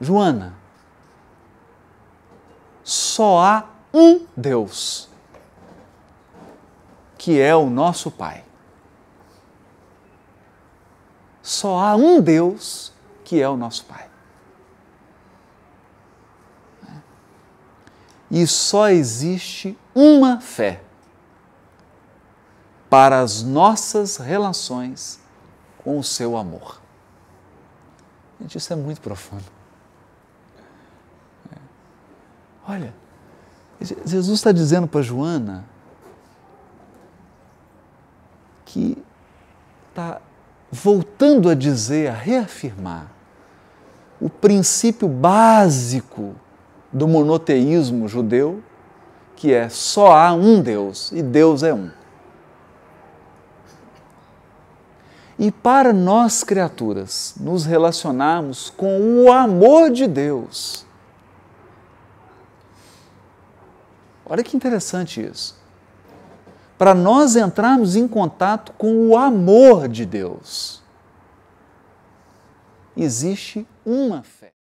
Joana, só há um Deus, que é o nosso Pai. Só há um Deus que é o nosso Pai. E só existe uma fé para as nossas relações com o seu amor. Gente, isso é muito profundo. Olha, Jesus está dizendo para Joana que está voltando a dizer, a reafirmar o princípio básico do monoteísmo judeu, que é só há um Deus e Deus é um. E para nós criaturas nos relacionarmos com o amor de Deus, Olha que interessante isso. Para nós entrarmos em contato com o amor de Deus, existe uma fé.